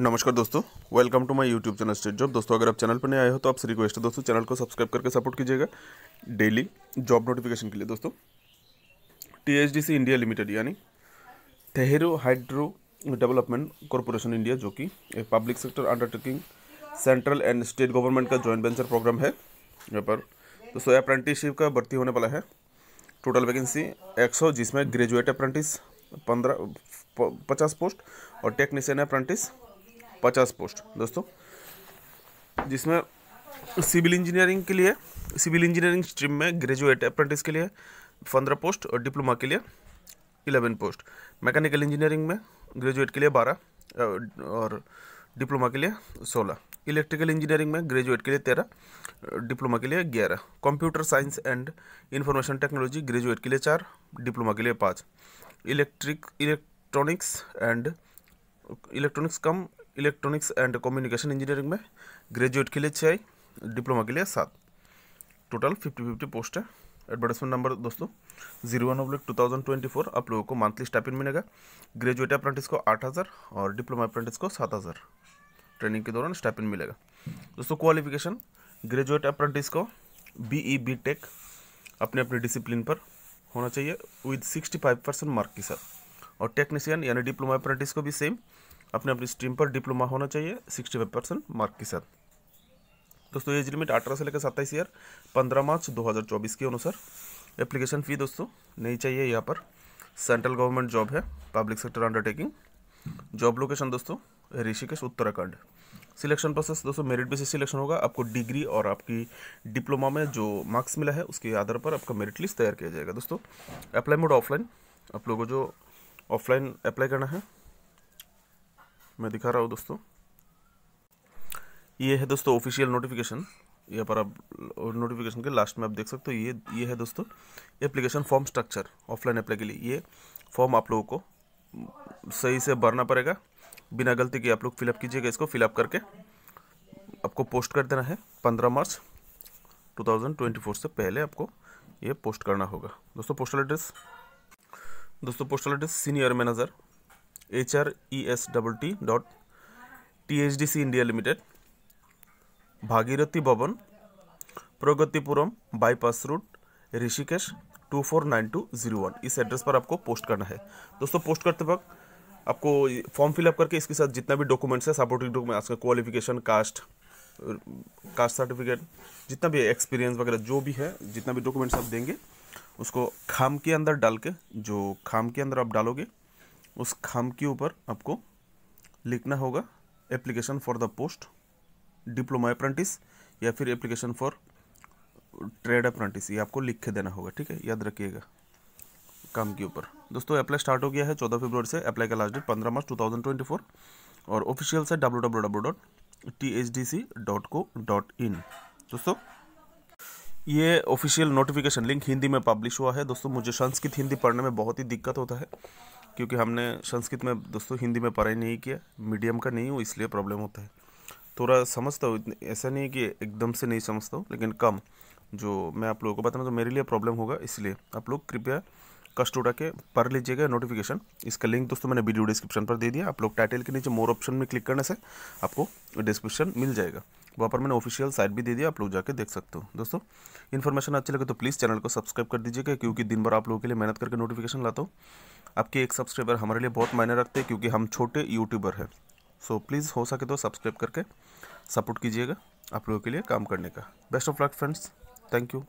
नमस्कार दोस्तों welcome to my YouTube channel state job दोस्तों अगर आप चैनल पर नए आए हो तो आपसे रिक्वेस्ट है दोस्तों चैनल को सब्सक्राइब करके सपोर्ट कीजिएगा डेली जॉब नोटिफिकेशन के लिए दोस्तों टीएचडीसी इंडिया लिमिटेड यानी Tehri hydro development corporation India जो कि एक public sector undertaking central and state government का जॉइंट वेंचर प्रोग्राम है यहाँ पर दोस्तों अप्रेंटिसशिप का भर्ती होने वाला है टोटल वैकेंसी एक जिसमें ग्रेजुएट अप्रेंटिस पंद्रह पचास पोस्ट और टेक्नीशियन अप्रेंटिस पचास पोस्ट दोस्तों जिसमें सिविल इंजीनियरिंग के लिए सिविल इंजीनियरिंग स्ट्रीम में ग्रेजुएट अप्रेंटिस के लिए पंद्रह पोस्ट और डिप्लोमा के लिए इलेवन पोस्ट मैकेनिकल इंजीनियरिंग में ग्रेजुएट के लिए बारह और डिप्लोमा के लिए सोलह इलेक्ट्रिकल इंजीनियरिंग में ग्रेजुएट के लिए तेरह डिप्लोमा के लिए ग्यारह computer science and information technology graduate के लिए चार डिप्लोमा के लिए पाँच electric electronics and electronics cum electronics and communication engineering में ग्रेजुएट के लिए छः डिप्लोमा के लिए सात टोटल फिफ्टी फिफ्टी पोस्ट है एडवर्टाइजमेंट नंबर दोस्तों zero one oblique two thousand twenty four आप लोगों को मंथली स्टाइपेंड मिलेगा ग्रेजुएट अप्रेंटिस को आठ हज़ार और डिप्लोमा अप्रेंटिस को सात हज़ार ट्रेनिंग के दौरान स्टाइपेंड मिलेगा दोस्तों क्वालिफिकेशन ग्रेजुएट अप्रेंटिस को बी ई बी टेक अपने अपने डिसिप्लिन पर होना चाहिए with sixty five percent mark के साथ और टेक्नीशियन यानी डिप्लोमा अप्रेंटिस को भी सेम अपने अपनी स्ट्रीम पर डिप्लोमा होना चाहिए सिक्सटी फाइव परसेंट मार्क के साथ दोस्तों एज लिमिट अठारह से लेकर सत्ताईस ईयर पंद्रह मार्च 2024 के अनुसार एप्लीकेशन फ़ी दोस्तों नहीं चाहिए यहाँ पर सेंट्रल गवर्नमेंट जॉब है public sector undertaking job location दोस्तों ऋषिकेश उत्तराखंड सिलेक्शन प्रोसेस दोस्तों मेरिट बेसिस सिलेक्शन होगा आपको डिग्री और आपकी डिप्लोमा में जो मार्क्स मिला है उसके आधार पर आपका मेरिट लिस्ट तैयार किया जाएगा दोस्तों अप्लाई मोड ऑफलाइन आप लोगों को जो ऑफलाइन अप्लाई करना है मैं दिखा रहा हूँ दोस्तों ये है दोस्तों ऑफिशियल नोटिफिकेशन यहाँ पर आप नोटिफिकेशन के लास्ट में आप देख सकते हो ये ये है दोस्तों application form structure offline apply के लिए ये फॉर्म आप लोगों को सही से भरना पड़ेगा बिना गलती के आप लोग फिलअप कीजिएगा इसको फिलअप करके आपको पोस्ट कर देना है पंद्रह मार्च 2024 से पहले आपको ये पोस्ट करना होगा दोस्तों पोस्टल एड्रेस दोस्तों postal address senior manager H R E S double T dot T H D C India limited Bhagirathi Bhawan Pragatipuram bypass route Rishikesh two four nine two zero one इस एड्रेस पर आपको पोस्ट करना है दोस्तों पोस्ट करते वक्त आपको फॉर्म फिलअप करके इसके साथ जितना भी डॉक्यूमेंट्स है सपोर्टिंग डॉक्यूमेंट का क्वालिफिकेशन कास्ट कास्ट सर्टिफिकेट जितना भी एक्सपीरियंस वगैरह जो भी है जितना भी डॉक्यूमेंट्स आप देंगे उसको खाम के अंदर डाल के जो खाम के अंदर आप डालोगे उस खाम के ऊपर आपको लिखना होगा application for the post diploma apprentice या फिर एप्लीकेशन फॉर ट्रेड अप्रेंटिस ये आपको लिख के देना होगा ठीक है याद रखिएगा काम के ऊपर दोस्तों अप्लाई स्टार्ट हो गया है चौदह फरवरी से अप्लाई का लास्ट डेट पंद्रह March two thousand twenty four और ऑफिशियल से W W W dot T H D C dot co dot in दोस्तों ये ऑफिशियल नोटिफिकेशन लिंक हिंदी में पब्लिश हुआ है दोस्तों मुझे संस्कृत हिंदी पढ़ने में बहुत ही दिक्कत होता है क्योंकि हमने संस्कृत में दोस्तों हिंदी में पढ़ाई नहीं किया मीडियम का नहीं हो इसलिए प्रॉब्लम होता है थोड़ा समझता हूँ ऐसा नहीं कि एकदम से नहीं समझता हूँ लेकिन कम जो मैं आप लोगों को बताना तो मेरे लिए प्रॉब्लम होगा इसलिए आप लोग कृपया कस्टोडा के पर लीजिएगा नोटिफिकेशन इसका लिंक दोस्तों मैंने वीडियो डिस्क्रिप्शन पर दे दिया आप लोग टाइटल के नीचे मोर ऑप्शन में क्लिक करने से आपको डिस्क्रिप्शन मिल जाएगा वहाँ पर मैंने ऑफिशियल साइट भी दे दिया आप लोग जाके देख सकते हो दोस्तों इन्फॉर्मेशन अच्छी लगे तो प्लीज़ चैनल को सब्सक्राइब कर दीजिएगा क्योंकि दिन भर आप लोगों के लिए मेहनत करके नोटिफिकेशन लाता हूँ आपके एक सब्सक्राइबर हमारे लिए बहुत मायने रखते हैं क्योंकि हम छोटे यूट्यूबर हैं सो प्लीज़ हो सके तो सब्सक्राइब करके सपोर्ट कीजिएगा आप लोगों के लिए काम करने का best of luck friends thank you